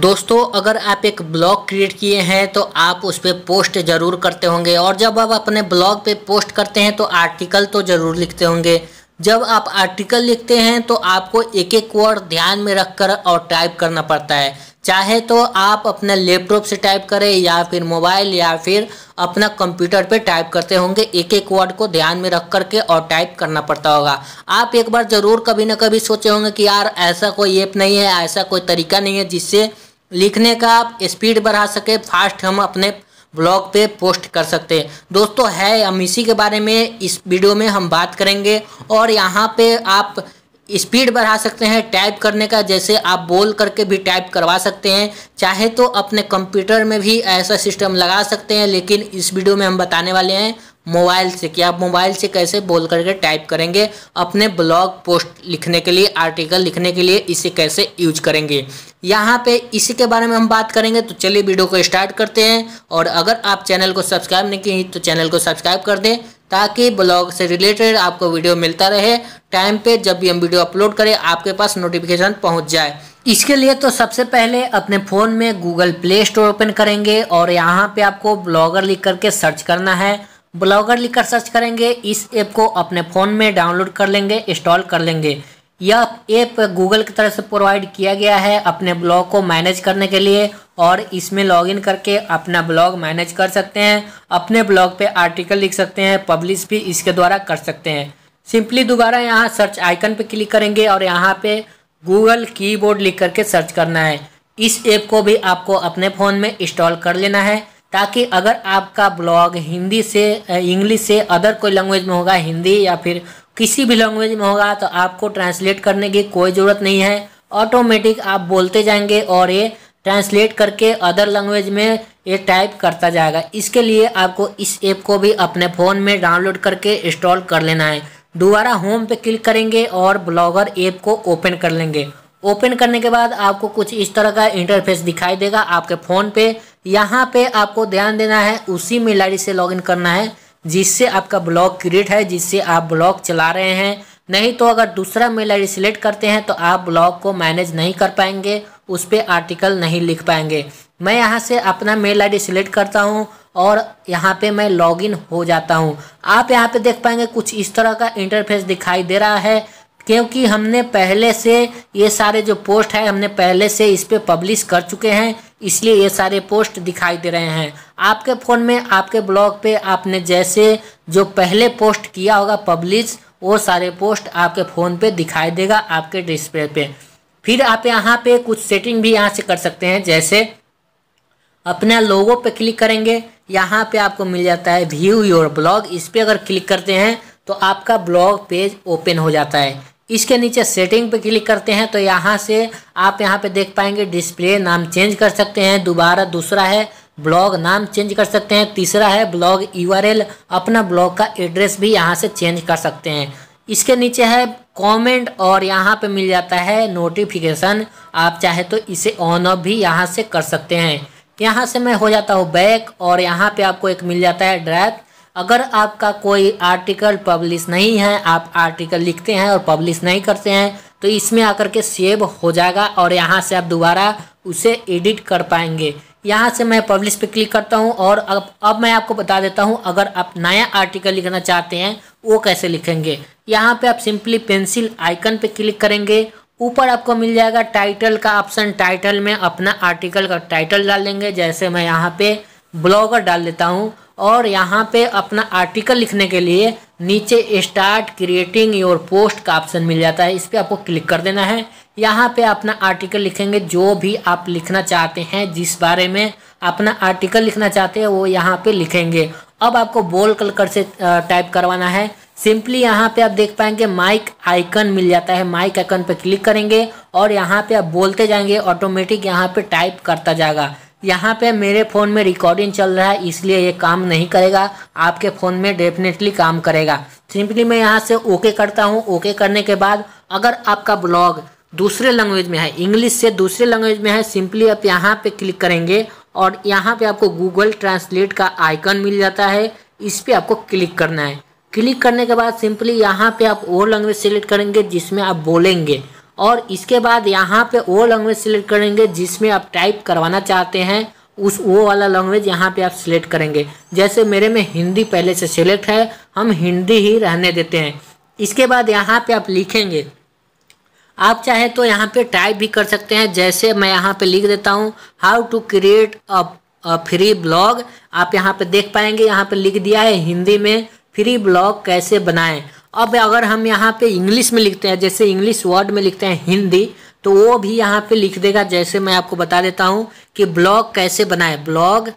दोस्तों अगर आप एक ब्लॉग क्रिएट किए हैं तो आप उस पर पोस्ट ज़रूर करते होंगे और जब आप अपने ब्लॉग पे पोस्ट करते हैं तो आर्टिकल तो ज़रूर लिखते होंगे जब आप आर्टिकल लिखते हैं तो आपको एक एक वर्ड ध्यान में रखकर और टाइप करना पड़ता है चाहे तो आप अपने लैपटॉप से टाइप करें या फिर मोबाइल या फिर अपना कंप्यूटर पे टाइप करते होंगे एक एक वर्ड को ध्यान में रख करके और टाइप करना पड़ता होगा आप एक बार ज़रूर कभी ना कभी सोचे होंगे कि यार ऐसा कोई ऐप नहीं है ऐसा कोई तरीका नहीं है जिससे लिखने का आप स्पीड बढ़ा सके फास्ट हम अपने ब्लॉग पे पोस्ट कर सकते हैं दोस्तों है हम इसी के बारे में इस वीडियो में हम बात करेंगे और यहाँ पे आप स्पीड बढ़ा सकते हैं टाइप करने का जैसे आप बोल करके भी टाइप करवा सकते हैं चाहे तो अपने कंप्यूटर में भी ऐसा सिस्टम लगा सकते हैं लेकिन इस वीडियो में हम बताने वाले हैं मोबाइल से कि आप मोबाइल से कैसे बोल करके टाइप करेंगे अपने ब्लॉग पोस्ट लिखने के लिए आर्टिकल लिखने के लिए इसे कैसे यूज करेंगे यहाँ पे इसी के बारे में हम बात करेंगे तो चलिए वीडियो को स्टार्ट करते हैं और अगर आप चैनल को सब्सक्राइब नहीं किए तो चैनल को सब्सक्राइब कर दें ताकि ब्लॉग से रिलेटेड आपको वीडियो मिलता रहे टाइम पे जब भी हम वीडियो अपलोड करें आपके पास नोटिफिकेशन पहुंच जाए इसके लिए तो सबसे पहले अपने फ़ोन में गूगल प्ले स्टोर ओपन करेंगे और यहाँ पे आपको ब्लॉगर लिख करके सर्च करना है ब्लॉगर लिखकर सर्च करेंगे इस ऐप को अपने फ़ोन में डाउनलोड कर लेंगे इंस्टॉल कर लेंगे यह ऐप गूगल की तरफ से प्रोवाइड किया गया है अपने ब्लॉग को मैनेज करने के लिए और इसमें लॉगिन करके अपना ब्लॉग मैनेज कर सकते हैं अपने ब्लॉग पे आर्टिकल लिख सकते हैं पब्लिश भी इसके द्वारा कर सकते हैं सिंपली दोबारा यहाँ सर्च आइकन पे क्लिक करेंगे और यहाँ पे गूगल कीबोर्ड लिख करके सर्च करना है इस ऐप को भी आपको अपने फ़ोन में इंस्टॉल कर लेना है ताकि अगर आपका ब्लॉग हिंदी से इंग्लिश से अदर कोई लैंग्वेज में होगा हिंदी या फिर किसी भी लैंग्वेज में होगा तो आपको ट्रांसलेट करने की कोई ज़रूरत नहीं है ऑटोमेटिक आप बोलते जाएंगे और ये ट्रांसलेट करके अदर लैंग्वेज में ये टाइप करता जाएगा इसके लिए आपको इस ऐप को भी अपने फ़ोन में डाउनलोड करके इंस्टॉल कर लेना है दोबारा होम पे क्लिक करेंगे और ब्लॉगर ऐप को ओपन कर लेंगे ओपन करने के बाद आपको कुछ इस तरह का इंटरफेस दिखाई देगा आपके फ़ोन पे यहाँ पे आपको ध्यान देना है उसी मेल आई से लॉगिन करना है जिससे आपका ब्लॉग क्रिएट है जिससे आप ब्लॉग चला रहे हैं नहीं तो अगर दूसरा मेल आई सिलेक्ट करते हैं तो आप ब्लॉग को मैनेज नहीं कर पाएंगे उस पर आर्टिकल नहीं लिख पाएंगे मैं यहाँ से अपना मेल आई सिलेक्ट करता हूँ और यहाँ पे मैं लॉगिन हो जाता हूँ आप यहाँ पे देख पाएंगे कुछ इस तरह का इंटरफेस दिखाई दे रहा है क्योंकि हमने पहले से ये सारे जो पोस्ट है हमने पहले से इस पर पब्लिश कर चुके हैं इसलिए ये सारे पोस्ट दिखाई दे रहे हैं आपके फ़ोन में आपके ब्लॉग पे आपने जैसे जो पहले पोस्ट किया होगा पब्लिश वो सारे पोस्ट आपके फ़ोन पे दिखाई देगा आपके डिस्प्ले पे फिर आप यहाँ पे कुछ सेटिंग भी यहाँ से कर सकते हैं जैसे अपना लोगों पर क्लिक करेंगे यहाँ पे आपको मिल जाता है व्यू योर ब्लॉग इस पर अगर क्लिक करते हैं तो आपका ब्लॉग पेज ओपन हो जाता है इसके नीचे सेटिंग पे क्लिक करते हैं तो यहाँ से आप यहाँ पे देख पाएंगे डिस्प्ले नाम चेंज कर सकते हैं दोबारा दूसरा है ब्लॉग नाम चेंज कर सकते हैं तीसरा है ब्लॉग यूआरएल अपना ब्लॉग का एड्रेस भी यहाँ से चेंज कर सकते हैं इसके नीचे है कमेंट और यहाँ पे मिल जाता है नोटिफिकेशन आप चाहे तो इसे ऑन ऑफ भी यहाँ से कर सकते हैं यहाँ से मैं हो जाता हूँ बैक और यहाँ पे आपको एक मिल जाता है ड्राइव अगर आपका कोई आर्टिकल पब्लिश नहीं है आप आर्टिकल लिखते हैं और पब्लिश नहीं करते हैं तो इसमें आकर के सेव हो जाएगा और यहाँ से आप दोबारा उसे एडिट कर पाएंगे यहाँ से मैं पब्लिश पे क्लिक करता हूँ और अब अब मैं आपको बता देता हूँ अगर आप नया आर्टिकल लिखना चाहते हैं वो कैसे लिखेंगे यहाँ पे आप सिंपली पेंसिल आइकन पे क्लिक करेंगे ऊपर आपको मिल जाएगा टाइटल का ऑप्शन टाइटल में अपना आर्टिकल का टाइटल डाल देंगे जैसे मैं यहाँ पे ब्लॉगर डाल देता हूँ और यहाँ पे अपना आर्टिकल लिखने के लिए नीचे स्टार्ट क्रिएटिंग योर पोस्ट का ऑप्शन मिल जाता है इस पर आपको क्लिक कर देना है यहाँ पे अपना आर्टिकल लिखेंगे जो भी आप लिखना चाहते हैं जिस बारे में अपना आर्टिकल लिखना चाहते हैं वो यहाँ पे लिखेंगे अब आपको बोल कलकर से टाइप करवाना है सिंपली यहाँ पे आप देख पाएंगे माइक आइकन मिल जाता है माइक आइकन पे क्लिक करेंगे और यहाँ पे आप बोलते जाएंगे ऑटोमेटिक यहाँ पे टाइप करता जाएगा यहाँ पे मेरे फ़ोन में रिकॉर्डिंग चल रहा है इसलिए ये काम नहीं करेगा आपके फ़ोन में डेफिनेटली काम करेगा सिंपली मैं यहाँ से ओके करता हूँ ओके करने के बाद अगर आपका ब्लॉग दूसरे लैंग्वेज में है इंग्लिश से दूसरे लैंग्वेज में है सिंपली आप यहाँ पे क्लिक करेंगे और यहाँ पे आपको गूगल ट्रांसलेट का आइकन मिल जाता है इस पर आपको क्लिक करना है क्लिक करने के बाद सिंपली यहाँ पे आप वो लैंग्वेज सेलेक्ट करेंगे जिसमें आप बोलेंगे और इसके बाद यहाँ पे वो लैंग्वेज सिलेक्ट करेंगे जिसमें आप टाइप करवाना चाहते हैं उस वो वाला लैंग्वेज यहाँ पे आप सिलेक्ट करेंगे जैसे मेरे में हिंदी पहले से सिलेक्ट है हम हिंदी ही रहने देते हैं इसके बाद यहाँ पे आप लिखेंगे आप चाहे तो यहाँ पे टाइप भी कर सकते हैं जैसे मैं यहाँ पे लिख देता हूँ how to create a free blog आप यहाँ पे देख पाएंगे यहाँ पे लिख दिया है हिंदी में फ्री ब्लॉग कैसे बनाएं अब अगर हम यहाँ पे इंग्लिश में लिखते हैं जैसे इंग्लिश वर्ड में लिखते हैं हिंदी तो वो भी यहाँ पे लिख देगा जैसे मैं आपको बता देता हूँ कि ब्लॉग कैसे बनाए ब्लॉग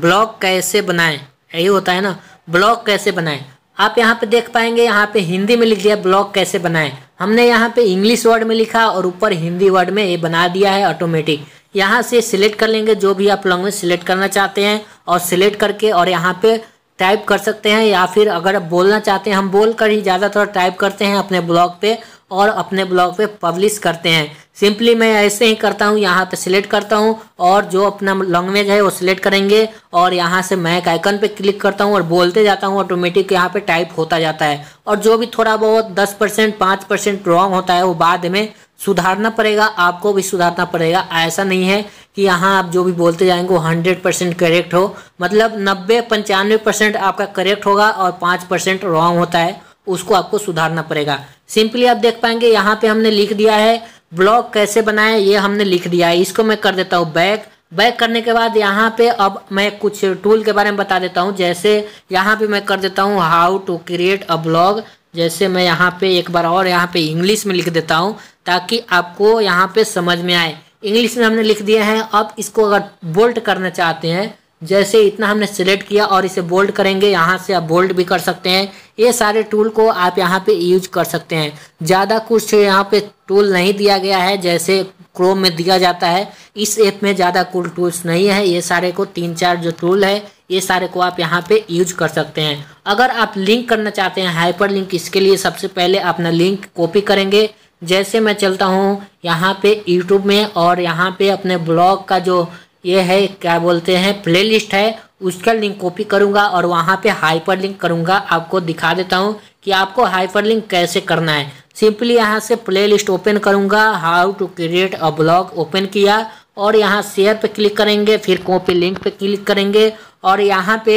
ब्लॉग कैसे बनाए यही होता है ना ब्लॉग कैसे बनाए आप यहाँ पे देख पाएंगे यहाँ पे हिंदी में लिख दिया ब्लॉग कैसे बनाएं हमने यहाँ पे इंग्लिश वर्ड में लिखा और ऊपर हिंदी वर्ड में ये बना दिया है ऑटोमेटिक यहाँ से सिलेक्ट कर लेंगे जो भी आप लैंग्वेज सिलेक्ट करना चाहते हैं और सिलेक्ट करके और यहाँ पे टाइप कर सकते हैं या फिर अगर बोलना चाहते हैं हम बोल कर ही ज़्यादातर टाइप करते हैं अपने ब्लॉग पे और अपने ब्लॉग पे पब्लिश करते हैं सिंपली मैं ऐसे ही करता हूँ यहाँ पे सिलेक्ट करता हूँ और जो अपना लैंग्वेज है वो सिलेक्ट करेंगे और यहाँ से मैक आइकन पे क्लिक करता हूँ और बोलते जाता हूँ ऑटोमेटिक यहाँ पे टाइप होता जाता है और जो भी थोड़ा बहुत दस परसेंट पाँच परसेंट रॉन्ग होता है वो बाद में सुधारना पड़ेगा आपको भी सुधारना पड़ेगा ऐसा नहीं है कि यहाँ आप जो भी बोलते जाएंगे वो हंड्रेड परसेंट करेक्ट हो मतलब नब्बे पंचानवे परसेंट आपका करेक्ट होगा और पाँच परसेंट रॉन्ग होता है उसको आपको सुधारना पड़ेगा सिंपली आप देख पाएंगे यहाँ पे हमने लिख दिया है ब्लॉग कैसे बनाए ये हमने लिख दिया है इसको मैं कर देता हूँ बैक बैक करने के बाद यहाँ पे अब मैं कुछ टूल के बारे में बता देता हूँ जैसे यहाँ पे मैं कर देता हूँ how to create a blog जैसे मैं यहाँ पे एक बार और यहाँ पे इंग्लिश में लिख देता हूँ ताकि आपको यहाँ पे समझ में आए इंग्लिश में हमने लिख दिया है अब इसको अगर बोल्ट करना चाहते हैं जैसे इतना हमने सिलेक्ट किया और इसे बोल्ड करेंगे यहाँ से आप बोल्ड भी कर सकते हैं ये सारे टूल को आप यहाँ पे यूज कर सकते हैं ज़्यादा कुछ यहाँ पे टूल नहीं दिया गया है जैसे क्रोम में दिया जाता है इस ऐप में ज़्यादा कुल टूल्स नहीं है ये सारे को तीन चार जो टूल है ये सारे को आप यहाँ पे यूज कर सकते हैं अगर आप लिंक करना चाहते हैं हाइपर लिंक इसके लिए सबसे पहले अपना लिंक कॉपी करेंगे जैसे मैं चलता हूँ यहाँ पे यूट्यूब में और यहाँ पे अपने ब्लॉग का जो ये है क्या बोलते हैं प्लेलिस्ट है उसका लिंक कॉपी करूँगा और वहाँ पे हाइपर लिंक करूँगा आपको दिखा देता हूँ कि आपको हाइपर लिंक कैसे करना है सिंपली यहाँ से प्ले लिस्ट ओपन करूँगा how to create a blog open किया और यहाँ शेयर पे क्लिक करेंगे फिर कॉपी लिंक पे क्लिक करेंगे और यहाँ पे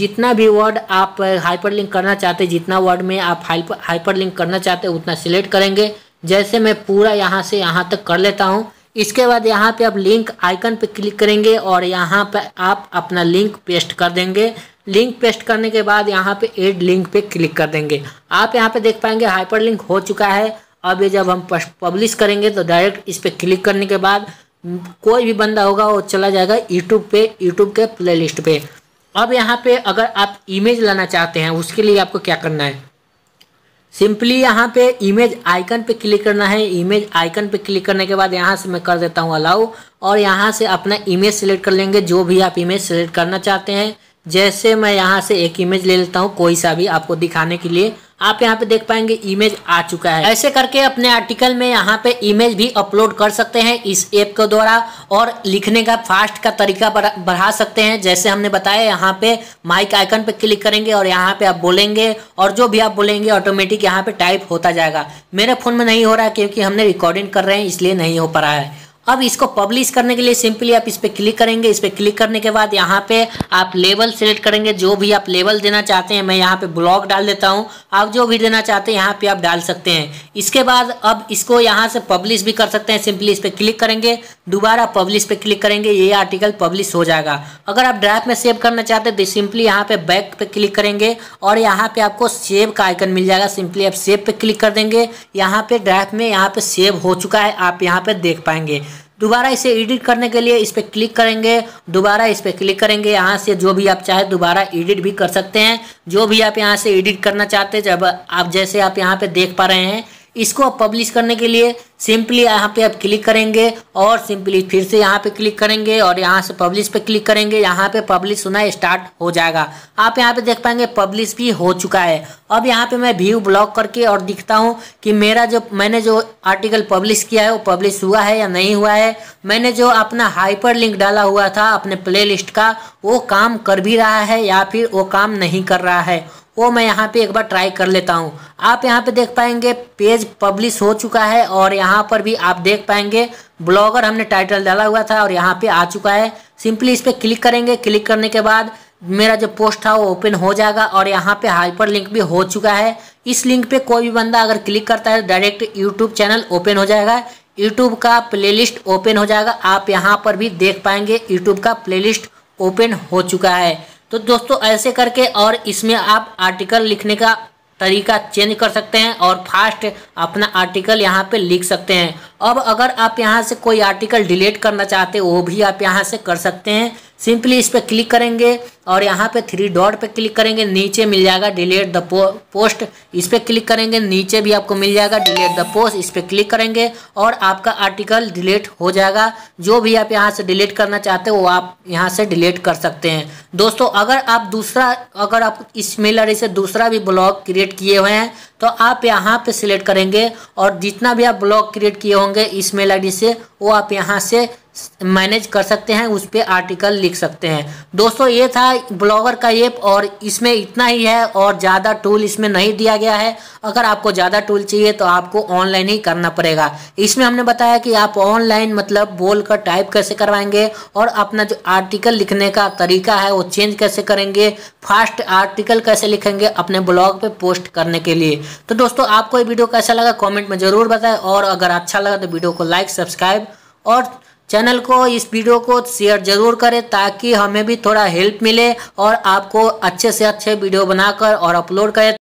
जितना भी वर्ड आप हाइपर लिंक करना चाहते जितना वर्ड में आप हाइपर हाइपर लिंक करना चाहते उतना सिलेक्ट करेंगे जैसे मैं पूरा यहाँ से यहाँ तक कर लेता हूँ इसके बाद यहाँ पे आप लिंक आइकन पे क्लिक करेंगे और यहाँ पे आप अपना लिंक पेस्ट कर देंगे लिंक पेस्ट करने के बाद यहाँ पे एड लिंक पे क्लिक कर देंगे आप यहाँ पे देख पाएंगे हाइपर लिंक हो चुका है अब ये जब हम पब्लिश करेंगे तो डायरेक्ट इस पर क्लिक करने के बाद कोई भी बंदा होगा वो चला जाएगा यूट्यूब पे यूट्यूब के प्ले पे अब यहाँ पे अगर आप इमेज लाना चाहते हैं उसके लिए आपको क्या करना है सिंपली यहाँ पे इमेज आइकन पे क्लिक करना है इमेज आइकन पे क्लिक करने के बाद यहाँ से मैं कर देता हूँ अलाउ और यहाँ से अपना इमेज सेलेक्ट कर लेंगे जो भी आप इमेज सेलेक्ट करना चाहते हैं जैसे मैं यहाँ से एक इमेज ले लेता हूँ कोई सा भी आपको दिखाने के लिए आप यहाँ पे देख पाएंगे इमेज आ चुका है ऐसे करके अपने आर्टिकल में यहाँ पे इमेज भी अपलोड कर सकते हैं इस ऐप के द्वारा और लिखने का फास्ट का तरीका बढ़ा सकते हैं जैसे हमने बताया यहाँ पे माइक आइकन पे क्लिक करेंगे और यहाँ पे आप बोलेंगे और जो भी आप बोलेंगे ऑटोमेटिक यहाँ पे टाइप होता जाएगा मेरे फ़ोन में नहीं हो रहा क्योंकि हमने रिकॉर्डिंग कर रहे हैं इसलिए नहीं हो पा रहा है अब इसको पब्लिश करने के लिए सिंपली आप इस पर क्लिक करेंगे इस पर क्लिक करने के बाद यहाँ पे आप लेवल सेलेक्ट करेंगे जो भी आप लेवल देना चाहते हैं मैं यहाँ पे ब्लॉग डाल देता हूँ आप जो भी देना चाहते हैं यहाँ पे आप डाल सकते हैं इसके बाद अब इसको यहाँ से पब्लिश भी कर सकते हैं सिंपली इस पर क्लिक करेंगे दोबारा पब्लिश पे क्लिक करेंगे ये आर्टिकल पब्लिश हो जाएगा अगर आप ड्राइव में सेव करना चाहते हैं तो सिंपली यहाँ पे बैक पे क्लिक करेंगे और यहाँ पे आपको सेव का आइकन मिल जाएगा सिंपली आप सेव पे क्लिक कर देंगे यहाँ पे ड्राइव में यहाँ पे सेव हो चुका है आप यहाँ पे देख पाएंगे दोबारा इसे एडिट करने के लिए इस पर क्लिक करेंगे दोबारा इस पर क्लिक करेंगे यहाँ से जो भी आप चाहे दोबारा एडिट भी कर सकते हैं जो भी आप यहाँ से एडिट करना चाहते हैं जब आप जैसे आप यहाँ पे देख पा रहे हैं इसको आप पब्लिश करने के लिए सिंपली यहाँ पे आप क्लिक करेंगे और सिंपली फिर से यहाँ पे क्लिक करेंगे और यहाँ से पब्लिश पे क्लिक करेंगे यहाँ पे पब्लिश होना स्टार्ट हो जाएगा आप यहाँ पे देख पाएंगे पब्लिश भी हो चुका है अब यहाँ पे मैं व्यू ब्लॉक करके और दिखता हूँ कि मेरा जो मैंने जो आर्टिकल पब्लिश किया है वो पब्लिश हुआ है या नहीं हुआ है मैंने जो अपना हाइपर लिंक डाला हुआ था अपने प्ले लिस्ट का वो काम कर भी रहा है या फिर वो काम नहीं कर रहा है वो मैं यहाँ पे एक बार ट्राई कर लेता हूँ आप यहाँ पे देख पाएंगे पेज पब्लिश हो चुका है और यहाँ पर भी आप देख पाएंगे ब्लॉगर हमने टाइटल डाला हुआ था और यहाँ पे आ चुका है सिंपली इस पर क्लिक करेंगे क्लिक करने के बाद मेरा जो पोस्ट था वो ओपन हो जाएगा और यहाँ पे हाइपर लिंक भी हो चुका है इस लिंक पे कोई भी बंदा अगर क्लिक करता है डायरेक्ट यूट्यूब चैनल ओपन हो जाएगा यूट्यूब का प्लेलिस्ट ओपन हो जाएगा आप यहाँ पर भी देख पाएंगे यूट्यूब का प्लेलिस्ट ओपन हो चुका है तो दोस्तों ऐसे करके और इसमें आप आर्टिकल लिखने का तरीका चेंज कर सकते हैं और फास्ट अपना आर्टिकल यहाँ पे लिख सकते हैं अब अगर आप यहाँ से कोई आर्टिकल डिलीट करना चाहते हो वो भी आप यहाँ से कर सकते हैं सिंपली इस पर क्लिक करेंगे और यहाँ पे थ्री डॉट पे क्लिक करेंगे नीचे मिल जाएगा डिलीट द पोस्ट इस पर क्लिक करेंगे नीचे भी आपको मिल जाएगा डिलीट द पोस्ट इस पर क्लिक करेंगे और आपका आर्टिकल डिलीट हो जाएगा जो भी आप यहाँ से डिलीट करना चाहते हो वो आप यहाँ से डिलीट कर सकते हैं दोस्तों अगर आप दूसरा अगर आप इस मेल आई से दूसरा भी ब्लॉग क्रिएट क्रिएट किए हुए हैं तो आप यहाँ पे सिलेक्ट करेंगे और जितना भी आप ब्लॉग क्रिएट किए होंगे इस मेल आई से वो आप यहाँ से मैनेज कर सकते हैं उस पर आर्टिकल लिख सकते हैं दोस्तों ये था ब्लॉगर का ऐप और इसमें इतना ही है और ज़्यादा टूल इसमें नहीं दिया गया है अगर आपको ज़्यादा टूल चाहिए तो आपको ऑनलाइन ही करना पड़ेगा इसमें हमने बताया कि आप ऑनलाइन मतलब बोल कर टाइप कैसे करवाएंगे और अपना जो आर्टिकल लिखने का तरीका है वो चेंज कैसे करेंगे फास्ट आर्टिकल कैसे लिखेंगे अपने ब्लॉग पर पोस्ट करने के लिए तो दोस्तों आपको ये वीडियो कैसा लगा कॉमेंट में ज़रूर बताएं और अगर अच्छा लगा तो वीडियो को लाइक सब्सक्राइब और चैनल को इस वीडियो को शेयर जरूर करें ताकि हमें भी थोड़ा हेल्प मिले और आपको अच्छे से अच्छे वीडियो बनाकर और अपलोड करें